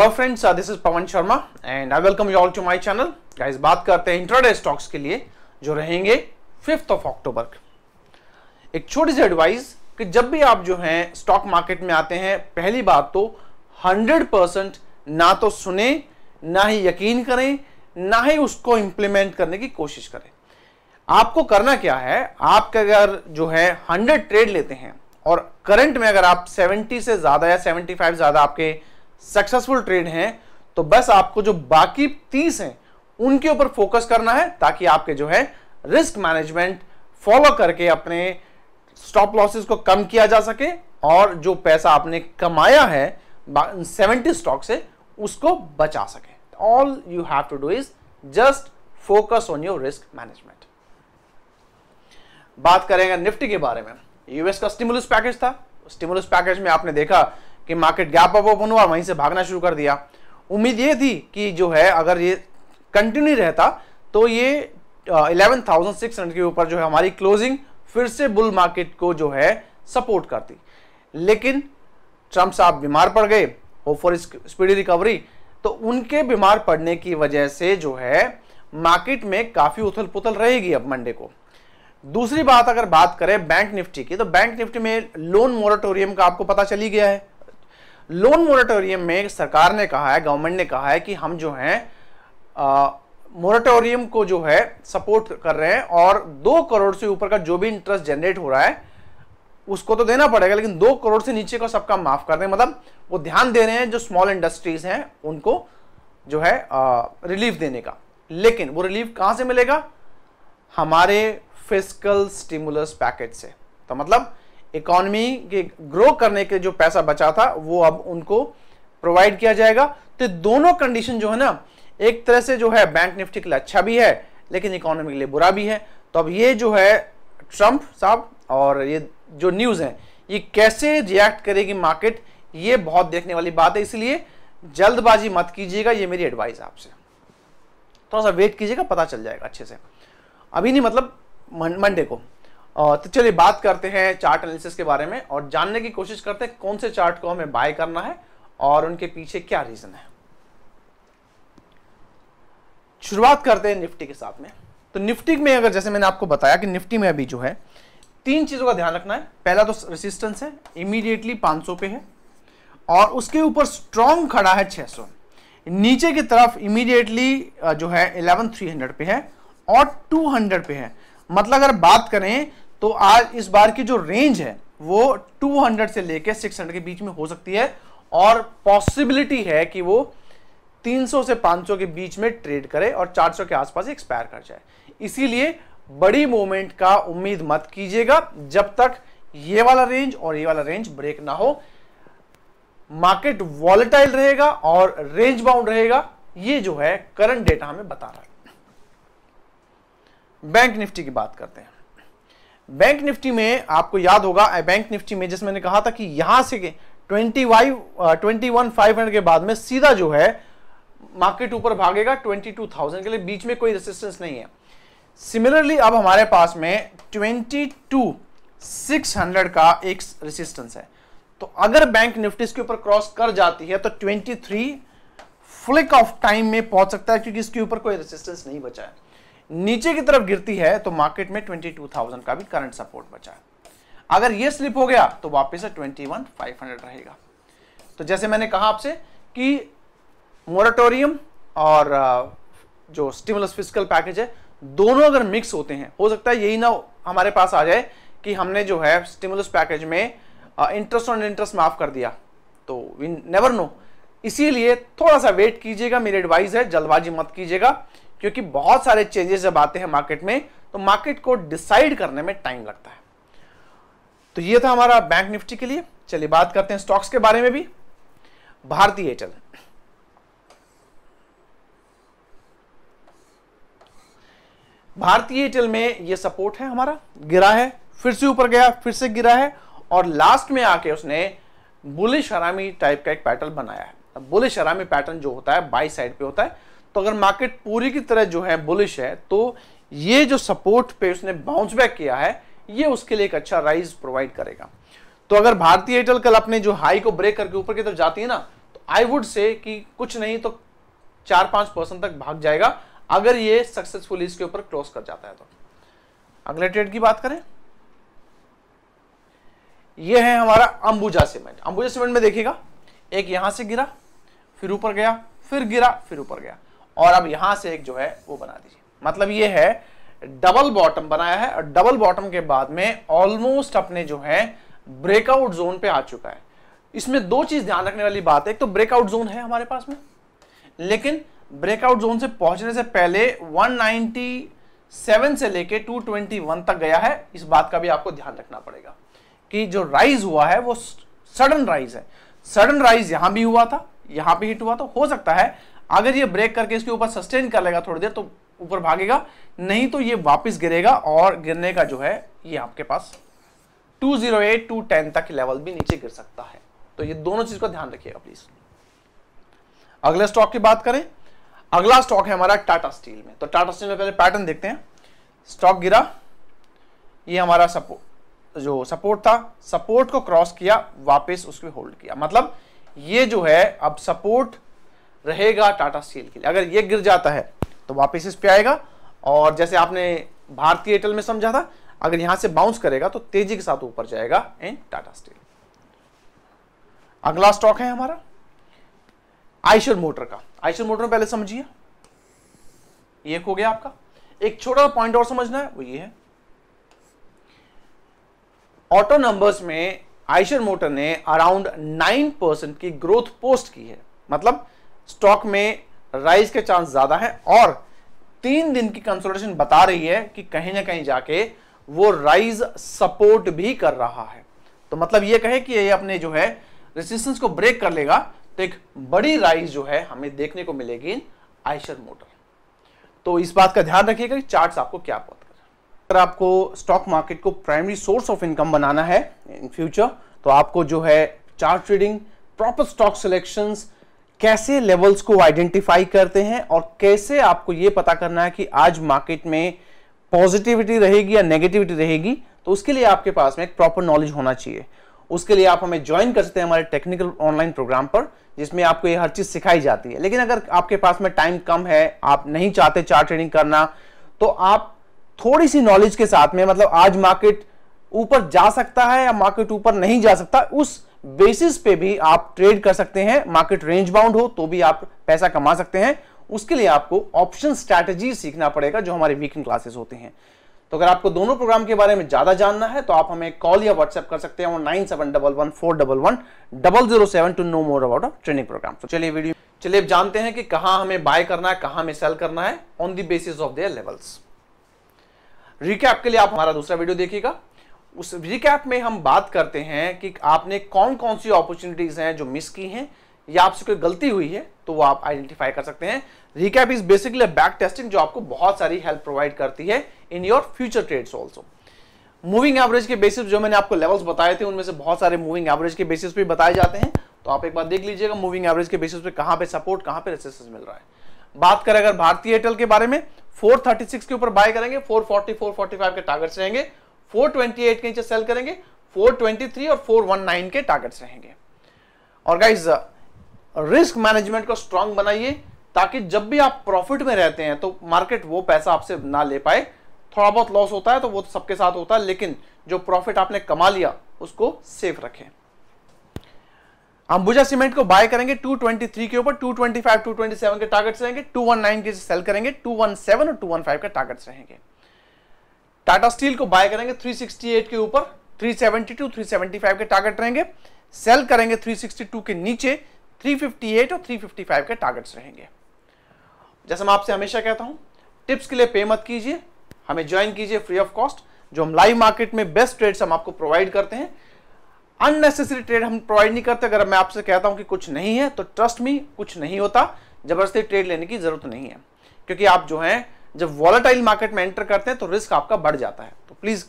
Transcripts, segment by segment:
hello friends this is Pawan Sharma and I welcome you all to my channel guys बात करते हैं intraday stocks के लिए जो रहेंगे फिफ्थ ऑफ अक्टूबर एक छोटी सी एडवाइस कि जब भी आप जो हैं स्टॉक मार्केट में आते हैं पहली बात तो 100 परसेंट ना तो सुने ना ही यकीन करें ना ही उसको इम्प्लीमेंट करने की कोशिश करें आपको करना क्या है आपके अगर जो है हंड्रेड ट्रेड लेते हैं और करंट में अगर आप सेवेंटी से ज़्यादा या सेवेंटी ज़्यादा आपके सक्सेसफुल ट्रेड हैं तो बस आपको जो बाकी तीस हैं उनके ऊपर फोकस करना है ताकि आपके जो है रिस्क मैनेजमेंट फॉलो करके अपने स्टॉप लॉसेस को कम किया जा सके और जो पैसा आपने कमाया है सेवेंटी स्टॉक से उसको बचा सके all you have to do is just focus on your risk management बात करेंगे निफ्टी के बारे में यूएस का स्टिमुलस पैकेज था स्टिमुलस पैकेज में आपने देखा कि मार्केट गैप अप ओपन हुआ वहीं से भागना शुरू कर दिया उम्मीद ये थी कि जो है अगर ये कंटिन्यू रहता तो ये इलेवन थाउजेंड सिक्स हंड्रेड के ऊपर जो है हमारी क्लोजिंग फिर से बुल मार्केट को जो है सपोर्ट करती लेकिन ट्रम्प साहब बीमार पड़ गए हो फॉर स्पीडी रिकवरी तो उनके बीमार पड़ने की वजह से जो है मार्केट में काफ़ी उथल पुथल रहेगी अब मंडे को दूसरी बात अगर बात करें बैंक निफ्टी की तो बैंक निफ्टी में लोन मोरेटोरियम का आपको पता चली गया है लोन मोरेटोरियम में सरकार ने कहा है गवर्नमेंट ने कहा है कि हम जो हैं मोरेटोरियम को जो है सपोर्ट कर रहे हैं और दो करोड़ से ऊपर का जो भी इंटरेस्ट जनरेट हो रहा है उसको तो देना पड़ेगा लेकिन दो करोड़ से नीचे का सबका माफ कर दें मतलब वो ध्यान दे रहे हैं जो स्मॉल इंडस्ट्रीज हैं उनको जो है आ, रिलीफ देने का लेकिन वो रिलीफ कहाँ से मिलेगा हमारे फिजिकल स्टिमुलस पैकेज से तो मतलब इकोनॉमी के ग्रो करने के जो पैसा बचा था वो अब उनको प्रोवाइड किया जाएगा तो दोनों कंडीशन जो है ना एक तरह से जो है बैंक निफ्टी के लिए अच्छा भी है लेकिन इकोनॉमी के लिए बुरा भी है तो अब ये जो है ट्रंप साहब और ये जो न्यूज़ है ये कैसे रिएक्ट करेगी मार्केट ये बहुत देखने वाली बात है इसलिए जल्दबाजी मत कीजिएगा ये मेरी एडवाइस है आपसे थोड़ा तो सा वेट कीजिएगा पता चल जाएगा अच्छे से अभी नहीं मतलब मंडे को तो चलिए बात करते हैं चार्ट एनालिसिस के बारे में और जानने की कोशिश करते हैं कौन से चार्ट को हमें बाय करना है और उनके पीछे क्या रीजन है शुरुआत करते हैं निफ्टी के साथ में तो निफ्टी में अगर जैसे मैंने आपको बताया कि निफ्टी में अभी जो है तीन चीज़ों का ध्यान रखना है पहला तो रेसिस्टेंस है इमीडिएटली 500 पे है और उसके ऊपर स्ट्रॉन्ग खड़ा है 600 नीचे की तरफ इमीडिएटली जो है 11300 पे है और 200 पे है मतलब अगर बात करें तो आज इस बार की जो रेंज है वो 200 से लेकर 600 के बीच में हो सकती है और पॉसिबिलिटी है कि वो 300 से 500 के बीच में ट्रेड करे और 400 के आसपास एक्सपायर कर जाए इसीलिए बड़ी मूवमेंट का उम्मीद मत कीजिएगा जब तक ये वाला रेंज और ये वाला रेंज ब्रेक ना हो मार्केट वॉलेटाइल रहेगा और रेंज बाउंड रहेगा ये जो है करंट डेटा हमें बता रहा है बैंक निफ्टी की बात करते हैं बैंक निफ्टी में आपको याद होगा बैंक निफ्टी में जिस मैंने कहा था कि यहां से twenty five twenty one five hundred के बाद में सीधा जो है मार्केट ऊपर भागेगा ट्वेंटी टू थाउजेंड के लिए बीच में कोई रेसिस्टेंस नहीं है सिमिलरली अब हमारे पास में ट्वेंटी टू सिक्स हंड्रेड का एक रेसिस्टेंस है तो अगर बैंक निफ्टी इसके ऊपर क्रॉस कर जाती है तो twenty three flick of time में पहुंच सकता है क्योंकि इसके ऊपर कोई रेसिस्टेंस नहीं बचा है नीचे की तरफ गिरती है तो मार्केट में 22,000 का भी करंट सपोर्ट बचा है अगर ये स्लिप हो गया तो वापस से 21,500 रहेगा तो जैसे मैंने कहा आपसे कि मोराटोरियम और जो स्टिमुलस फिजिकल पैकेज है दोनों अगर मिक्स होते हैं हो सकता है यही ना हमारे पास आ जाए कि हमने जो है स्टिमुलस पैकेज में इंटरेस्ट ऑन इंटरेस्ट माफ कर दिया तो वी नेवर नो इसीलिए थोड़ा सा वेट कीजिएगा मेरी एडवाइस है जल्दबाजी मत कीजिएगा क्योंकि बहुत सारे चेंजेस जब आते हैं मार्केट में तो मार्केट को डिसाइड करने में टाइम लगता है तो ये था हमारा बैंक निफ्टी के लिए चलिए बात करते हैं स्टॉक्स के बारे में भी भारतीय एयरटेल भारतीय एयरटेल में ये सपोर्ट है हमारा गिरा है फिर से ऊपर गया फिर से गिरा है और लास्ट में आके उसने बुलिश हरामी टाइप का एक पैटर्न बनाया है बुलिश हरामी पैटर्न जो होता है बाई साइड पे होता है तो अगर मार्केट पूरी की तरह जो है बुलिश है तो ये जो सपोर्ट पे उसने बाउंस बैक किया है ये उसके लिए एक अच्छा राइज प्रोवाइड करेगा तो अगर भारतीय एयरटेल कल अपने जो हाई को ब्रेक करके ऊपर की तरफ जाती है ना तो आई वुड से कि कुछ नहीं तो चार पांच परसेंट तक भाग जाएगा अगर ये सक्सेसफुली इसके ऊपर क्रॉस कर जाता है तो अगले ट्रेड की बात करें ये है हमारा अंबुजा सीमेंट अंबुजा सीमेंट में देखिएगा एक यहां से गिरा फिर ऊपर गया फिर गिरा फिर ऊपर गया और अब यहां से एक जो है वो बना दीजिए मतलब ये है डबल बॉटम बनाया है और डबल बॉटम के बाद में ऑलमोस्ट अपने जो है ब्रेकआउट जोन पे आ चुका है इसमें दो चीज ध्यान रखने वाली बात है एक तो ब्रेकआउट जोन है हमारे पास में लेकिन ब्रेकआउट जोन से पहुंचने से पहले 197 से लेके 221 तक गया है इस बात का भी आपको ध्यान रखना पड़ेगा कि जो राइज हुआ है वो सडन राइज है सडन राइज यहां भी हुआ था यहां पे हिट हुआ तो हो सकता है अगर ये ब्रेक करके इसके ऊपर सस्टेन कर लेगा थोड़ी देर तो ऊपर भागेगा नहीं तो ये वापस गिरेगा और गिरने का जो है ये आपके पास 208 210 तक लेवल भी नीचे गिर सकता है तो ये दोनों चीज का ध्यान रखिएगा प्लीज अगले स्टॉक की बात करें अगला स्टॉक है हमारा टाटा स्टील में तो टाटा स्टील में पहले पैटर्न देखते हैं स्टॉक गिरा ये हमारा सपोर्ट जो सपोर्ट था सपोर्ट को क्रॉस किया वापस उसको होल्ड किया मतलब ये जो है अब सपोर्ट रहेगा टाटा स्टील के लिए अगर ये गिर जाता है तो वापस इस पे आएगा और जैसे आपने भारतीय एयरटेल में समझा था अगर यहां से बाउंस करेगा तो तेजी के साथ ऊपर जाएगा इन टाटा स्टील अगला स्टॉक है हमारा आइशर मोटर का आइशर मोटर पहले समझिए एक हो गया आपका एक छोटा सा पॉइंट और समझना है वो ये है ऑटो नंबर्स में आइशर मोटर ने अराउंड नाइन परसेंट की ग्रोथ पोस्ट की है मतलब स्टॉक में राइज के चांस ज़्यादा है और तीन दिन की कंसोलिडेशन बता रही है कि कहीं ना कहीं जाके वो राइज सपोर्ट भी कर रहा है तो मतलब ये कहे कि ये अपने जो है रेसिस्टेंस को ब्रेक कर लेगा तो एक बड़ी राइज जो है हमें देखने को मिलेगी इन आयशर मोटर तो इस बात का ध्यान रखिएगा कि चार्ट्स आपको क्या बात कर अगर आपको स्टॉक मार्केट को प्राइमरी सोर्स ऑफ इनकम बनाना है इन फ्यूचर तो आपको जो है chart trading proper stock selections कैसे लेवल्स को आइडेंटिफाई करते हैं और कैसे आपको ये पता करना है कि आज मार्केट में पॉजिटिविटी रहेगी या नेगेटिविटी रहेगी तो उसके लिए आपके पास में एक प्रॉपर नॉलेज होना चाहिए उसके लिए आप हमें ज्वाइन कर सकते हैं हमारे टेक्निकल ऑनलाइन प्रोग्राम पर जिसमें आपको ये हर चीज़ सिखाई जाती है लेकिन अगर आपके पास में टाइम कम है आप नहीं चाहते चार्ट ट्रेडिंग करना तो आप थोड़ी सी नॉलेज के साथ में मतलब आज मार्केट ऊपर जा सकता है या मार्केट ऊपर नहीं जा सकता उस बेसिस पे भी आप ट्रेड कर सकते हैं मार्केट रेंज बाउंड हो तो भी आप पैसा कमा सकते हैं उसके लिए आपको ऑप्शन स्ट्रैटेजी सीखना पड़ेगा जो हमारे वीकेंड क्लासेस होते हैं तो अगर आपको दोनों प्रोग्राम के बारे में ज्यादा जानना है तो आप हमें कॉल या व्हाट्सएप कर सकते हैं nine seven double one four double one double zero seven two know more about training program तो चलिए वीडियो चलिए अब जानते हैं कि कहां हमें बाय करना है कहां हमें सेल करना है on the basis of their levels recap के लिए आप हमारा दूसरा वीडियो देखिएगा उस रिकैप में हम बात करते हैं कि आपने कौन कौन सी अपॉर्चुनिटीज हैं जो मिस की हैं या आपसे कोई गलती हुई है तो वो आप आइडेंटिफाई कर सकते हैं recap is basically back testing जो आपको बहुत सारी हेल्प प्रोवाइड करती है in your future trades also moving average के बेसिस जो मैंने आपको लेवल्स बताए थे उनमें से बहुत सारे मूविंग एवरेज के बेसिस पे बताए जाते हैं तो आप एक बार देख लीजिएगा मूविंग एवरेज के बेसिस पे कहां पे सपोर्ट कहां पे रेसिस्टेंस मिल रहा है बात करें अगर भारतीय एयरटेल के बारे में 436 के ऊपर बाय करेंगे 440 445 के टारगेट्स रहेंगे 428 के नीचे सेल करेंगे 423 और 419 के टारगेट्स रहेंगे और गाइज रिस्क मैनेजमेंट को स्ट्रांग बनाइए ताकि जब भी आप प्रॉफिट में रहते हैं तो मार्केट वो पैसा आपसे ना ले पाए थोड़ा बहुत लॉस होता है तो वो तो सबके साथ होता है लेकिन जो प्रॉफिट आपने कमा लिया उसको सेफ रखें अंबुजा सीमेंट को बाय करेंगे 223 के ऊपर 225, 227 के टारगेट्स रहेंगे 219 के सेल करेंगे 217 और 215 के टारगेट्स रहेंगे टाटा स्टील को बाय करेंगे 368 के ऊपर 372, 375 के टारगेट रहेंगे सेल करेंगे 362 के नीचे 358 और 355 के टारगेट्स रहेंगे जैसे मैं आपसे हमेशा कहता हूं टिप्स के लिए पे मत कीजिए हमें ज्वाइन कीजिए फ्री ऑफ कॉस्ट जो हम लाइव मार्केट में बेस्ट ट्रेड्स हम आपको प्रोवाइड करते हैं अननेसेसरी ट्रेड हम प्रोवाइड नहीं करते अगर मैं आपसे कहता हूं कि कुछ नहीं है तो ट्रस्ट में कुछ नहीं होता जबरदस्ती ट्रेड लेने की जरूरत नहीं है क्योंकि आप जो हैं जब वॉलेटाइल मार्केट में एंटर करते हैं तो रिस्क आपका बढ़ जाता है तो प्लीज़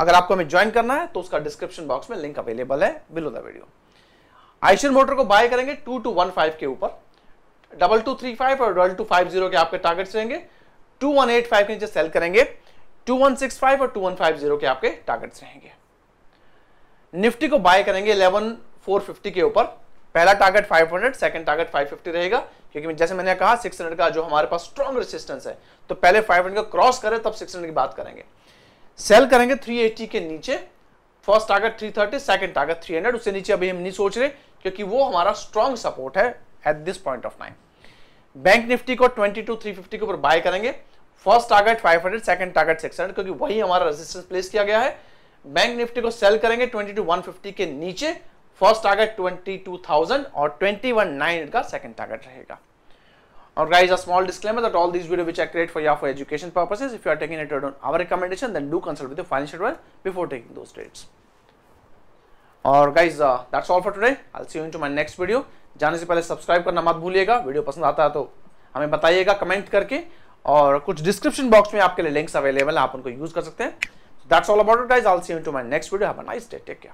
अगर आपको हमें ज्वाइन करना है तो उसका डिस्क्रिप्शन बॉक्स में लिंक अवेलेबल है below the video Eicher motor को बाय करेंगे टू टू वन फाइव के ऊपर डबल टू थ्री फाइव और डबल टू फाइव जीरो के आपके टारगेट्स रहेंगे टू वन एट फाइव के नीचे सेल करेंगे टू वन सिक्स फाइव और टू वन फाइव जीरो के आपके टारगेट्स रहेंगे निफ्टी को बाय करेंगे इलेवन फोर फिफ्टी के ऊपर पहला टारगेट 500 हंड्रेड सेकेंड टारगेट 550 रहेगा क्योंकि जैसे मैंने कहा 600 का जो हमारे पास स्ट्रॉन्ग रेसिस्टेंस है तो पहले 500 का क्रॉस करें तब 600 की बात करेंगे सेल करेंगे 380 के नीचे फर्स्ट टारगेट 330 सेकेंड टारगेट 300 उससे नीचे अभी हम नहीं सोच रहे क्योंकि वो हमारा स्ट्रॉन्ग सपोर्ट है at this point of time bank Nifty को ट्वेंटी टू थ्री के ऊपर बाय करेंगे फर्स्ट टारगेट 500 सेकंड टारगेट 600 क्योंकि वही हमारा रेजिस्टेंस प्लेस किया गया है बैंक निफ्टी को सेल करेंगे 22 150 के नीचे फर्स्ट टारगेट 22,000 और 21,900 का सेकंड टारगेट रहेगा और guys a small disclaimer that all this video which I create for your for education purposes if you are taking it on our recommendation then do consult with financial advisor before taking those trades और guys that's all for today I see you in to my next video जाने से पहले subscribe करना मत भूलिएगा video पसंद आता है तो हमें बताइएगा कमेंट करके और कुछ डिस्क्रिप्शन बॉक्स में आपके लिए लिंक्स अवेलेबल है आप उनको यूज कर सकते हैं that's all about it guys I see you in to my next video have a nice day take care